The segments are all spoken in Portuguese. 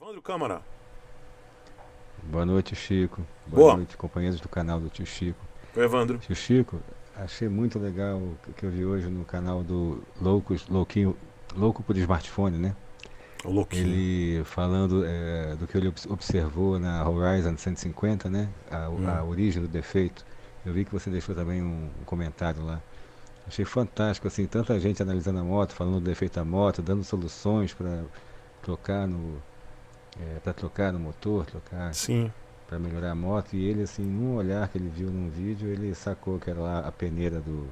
Evandro Câmara. Boa noite, Chico. Boa, Boa, noite, companheiros do canal do Tio Chico. Oi, Evandro. Tio Chico, achei muito legal o que eu vi hoje no canal do Loucos, Louquinho, Louco por Smartphone, né? O Louquinho. Ele falando é, do que ele observou na Horizon 150, né? A, hum. a, origem do defeito. Eu vi que você deixou também um, um comentário lá. Achei fantástico, assim, tanta gente analisando a moto, falando do defeito da moto, dando soluções para trocar no, é, para trocar no motor, trocar. Para melhorar a moto. E ele, assim, num olhar que ele viu num vídeo, ele sacou que era lá a peneira do,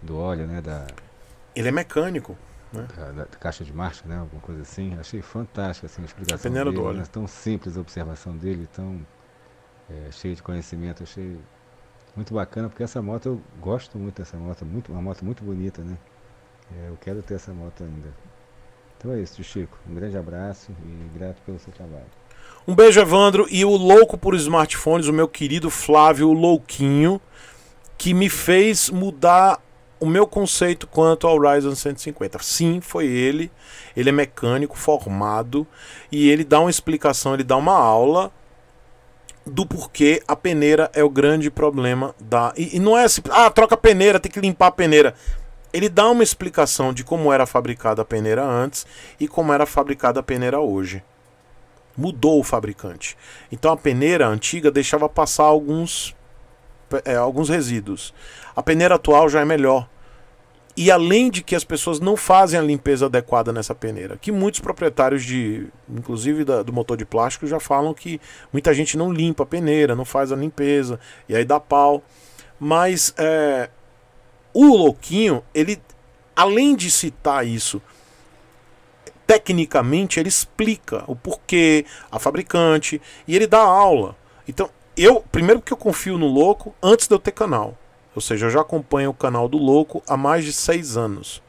do óleo, né? Da, ele é mecânico. Né? Da, da, caixa de marcha, né? Alguma coisa assim. Achei fantástica assim, a explicação. A peneira dele, do óleo. Né? Tão simples a observação dele, tão é, cheio de conhecimento. Achei muito bacana, porque essa moto eu gosto muito dessa moto, muito, uma moto muito bonita, né? É, eu quero ter essa moto ainda. Então é isso, Chico. Um grande abraço e grato pelo seu trabalho. Um beijo, Evandro, e o louco por smartphones, o meu querido Flávio Louquinho, que me fez mudar o meu conceito quanto ao Ryzen 150. Sim, foi ele. Ele é mecânico formado e ele dá uma explicação, ele dá uma aula do porquê a peneira é o grande problema da. E, e não é assim, ah, troca a peneira, tem que limpar a peneira ele dá uma explicação de como era fabricada a peneira antes e como era fabricada a peneira hoje. Mudou o fabricante. Então a peneira antiga deixava passar alguns, é, alguns resíduos. A peneira atual já é melhor. E além de que as pessoas não fazem a limpeza adequada nessa peneira, que muitos proprietários de, inclusive da, do motor de plástico, já falam que muita gente não limpa a peneira, não faz a limpeza e aí dá pau. Mas é, o Louquinho, ele além de citar isso, tecnicamente ele explica o porquê, a fabricante, e ele dá aula. Então, eu, primeiro que eu confio no Louco antes de eu ter canal. Ou seja, eu já acompanho o canal do Louco há mais de seis anos.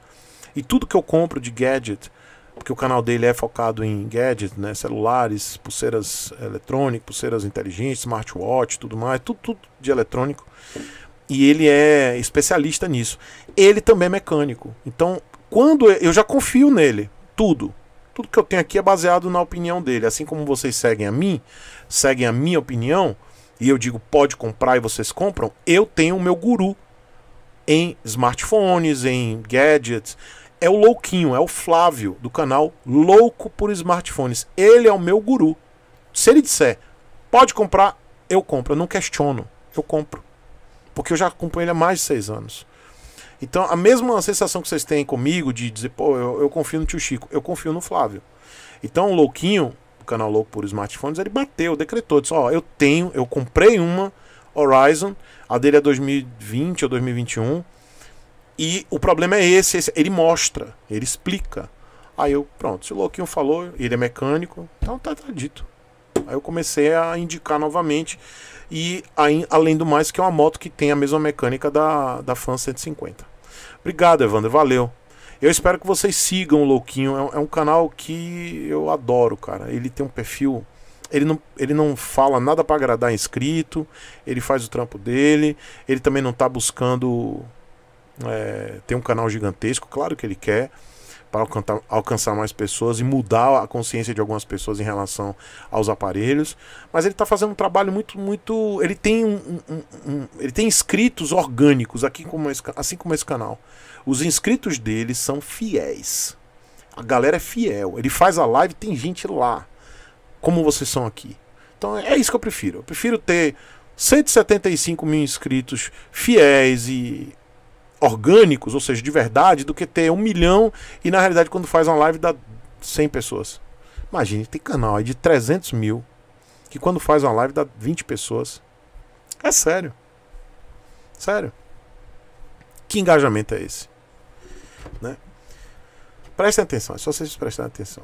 E tudo que eu compro de gadget, porque o canal dele é focado em gadgets, né? celulares, pulseiras eletrônicas, pulseiras inteligentes, smartwatch, tudo mais, tudo, tudo de eletrônico e ele é especialista nisso. Ele também é mecânico. Então, quando eu já confio nele, tudo. Tudo que eu tenho aqui é baseado na opinião dele. Assim como vocês seguem a mim, seguem a minha opinião, e eu digo pode comprar e vocês compram, eu tenho o meu guru em smartphones, em gadgets. É o Louquinho, é o Flávio do canal Louco por Smartphones. Ele é o meu guru. Se ele disser pode comprar, eu compro. Eu não questiono, eu compro. Porque eu já acompanho ele há mais de seis anos. Então, a mesma sensação que vocês têm comigo de dizer, pô, eu, eu confio no tio Chico, eu confio no Flávio. Então, o Louquinho, o canal Louco por Smartphones, ele bateu, decretou, disse, ó, oh, eu tenho, eu comprei uma Horizon, a dele é 2020 ou 2021, e o problema é esse, esse ele mostra, ele explica. Aí eu, pronto, se o Louquinho falou, ele é mecânico, então tá, tá dito. Aí eu comecei a indicar novamente. E aí, além do mais, que é uma moto que tem a mesma mecânica da, da Fan 150. Obrigado, Evandro. Valeu. Eu espero que vocês sigam o Louquinho. É, é, um canal que eu adoro, cara. Ele tem um perfil. Ele não, ele não fala nada para agradar inscrito. Ele faz o trampo dele. Ele também não tá buscando. É, ter um canal gigantesco. Claro que ele quer para alcançar mais pessoas e mudar a consciência de algumas pessoas em relação aos aparelhos. Mas ele está fazendo um trabalho muito, muito. Ele tem um, um, um, ele tem inscritos orgânicos, aqui como esse, assim como esse canal. Os inscritos dele são fiéis. A galera é fiel. Ele faz a live, tem gente lá. Como vocês são aqui. Então é isso que eu prefiro. Eu prefiro ter 175 mil inscritos fiéis e orgânicos, ou seja, de verdade, do que ter um milhão e na realidade quando faz uma live dá 100 pessoas. Imagine, tem canal aí de 300 mil que quando faz uma live dá 20 pessoas. É sério. Sério. Que engajamento é esse? Né? Prestem atenção, é só vocês prestarem atenção.